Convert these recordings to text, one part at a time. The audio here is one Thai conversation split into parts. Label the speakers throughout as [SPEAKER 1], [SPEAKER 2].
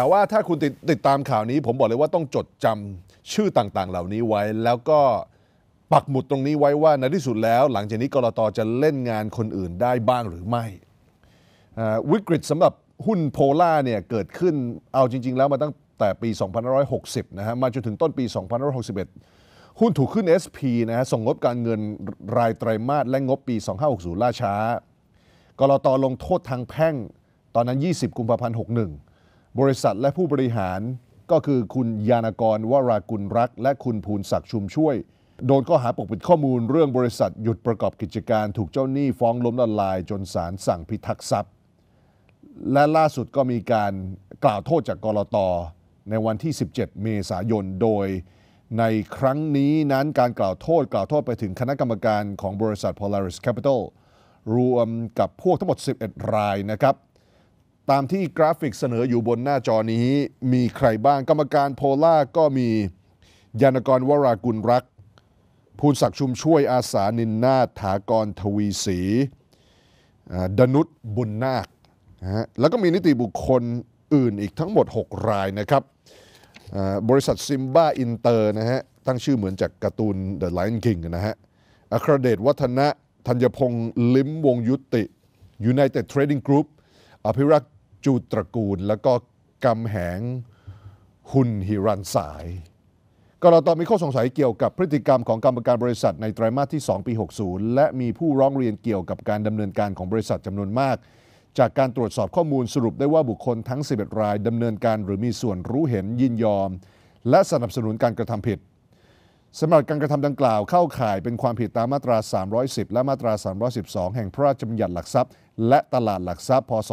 [SPEAKER 1] แต่ว่าถ้าคุณติดติดตามข่าวนี้ ผมบอกเลยว่าต้องจดจำชื่อต่างๆ เหล่านี้ไว้ แล้วก็ปักหมุดตรงนี้ไว้ว่าในที่สุดแล้ว หลังจากนี้กรตจะเล่นงานคนอื่นได้บ้างหรือไม่วิกฤตสำหรับหุ้นโพล่าเนี่ย เกิดขึ้นเอาจริงๆ แล้วมาตั้งแต่ปี2560 นะฮะ มาจนถึงต้นปี2561 หุ้นถูกขึ้น SP นะฮะส่งงบการเงินรายไตรมาสและงบปี2560ล่าช้ากรตลงโทษทางแพ่งตอนนั้น 20กุมภาพันธ์61บริษัทและผู้บริหารก็คือคุณยานกร วรากุลรัก และคุณภูนศักดิ์ชุมช่วย โดนข้อหาปกปิดข้อมูลเรื่องบริษัทหยุดประกอบกิจการถูกเจ้าหนี้ ฟ้องล้มละลาย จนศาลสั่งพิทักษ์ทรัพย์ และล่าสุดก็มีการกล่าวโทษจากกรตในวันที่ 17 เมษายนโดย ในครั้งนี้นั้นการกล่าวโทษกล่าวโทษไปถึงคณะกรรมการของบริษัท Polaris Capital รวมกับพวกทั้งหมด 11 รายนะครับตามที่กราฟิกเสนออยู่บนหน้าจอนี้มีใครบ้างกรรมการโพล่า ก็มียานกรวรากุลรักภูนศักชุมช่วยอาสานินนาถากรทวีศรีดนุษบุญนาค แล้วก็มีนิติบุคคลอื่นอีกทั้งหมด 6 รายนะครับบริษัทซิมบ้าอินเตอร์นะฮะตั้งชื่อเหมือนจากการ์ตูน The Lion King นะฮะอัครเดชวัฒนะธัญพงศ์ลิ้มวงยุติ United Trading Group อภิรักษ์จูตระกูลแล้วก็กำแหงหุนฮิรันสายกรตมีข้อสงสัยเกี่ยวกับพฤติกรรมของกรรมการบริษัทในไตรมาสที่ 2 ปี 60 และมีผู้ร้องเรียนเกี่ยวกับการดำเนินการของบริษัทจำนวนมาก จากการตรวจสอบข้อมูลสรุปได้ว่าบุคคลทั้ง11รายดำเนินการ หรือมีส่วนรู้เห็นยินยอม และสนับสนุนการกระทำผิดสำหรับการกระทำดังกล่าวเข้าข่ายเป็นความผิดตามมาตรา 310 และมาตรา 312 แห่งพระราชบัญญัติหลักทรัพย์ และตลาดหลักทรัพย์ พศ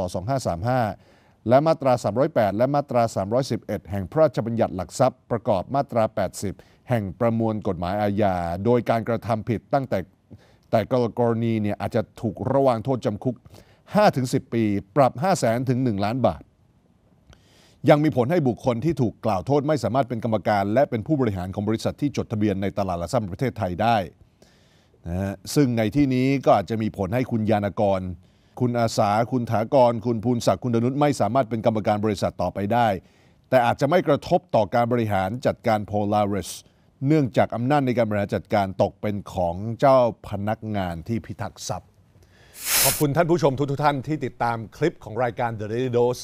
[SPEAKER 1] 2535 และมาตรา 308 และมาตรา 311 แห่งพระราชบัญญัติหลักทรัพย์ประกอบมาตรา 80 แห่งประมวลกฎหมายอาญา โดยการกระทำผิดตั้งแต่ แต่กรณีเนี่ยอาจจะถูกระวางโทษจำคุก 5-10 ปี ปรับ 5 0 0 0 0 0ถึง1ล้านบาทยังมีผลให้บุคคลที่ถูกกล่าวโทษไม่สามารถเป็นกรรมการ และเป็นผู้บริหารของบริษัทที่จดทะเบียนในตลาดหลักทรัพย์ประเทศไทยได้นะฮะซึ่งในที่นี้ก็อาจจะมีผลให้คุณยานกร คุณอาสาคุณถากร คุณภูนศักดิ์คุณดนุษไม่สามารถเป็นกรรมการบริษัทต่อไปได้ แต่อาจจะไม่กระทบต่อการบริหารจัดการโพลาริสเนื่องจากอำนาจในการบริหารจัดการตกเป็นของเจ้าพนักงานที่พิทักษ์ทรัพย์ขอบคุณท่านผู้ชมทุกทท่านที่ติดตามคลิปของรายการ The Daily Dose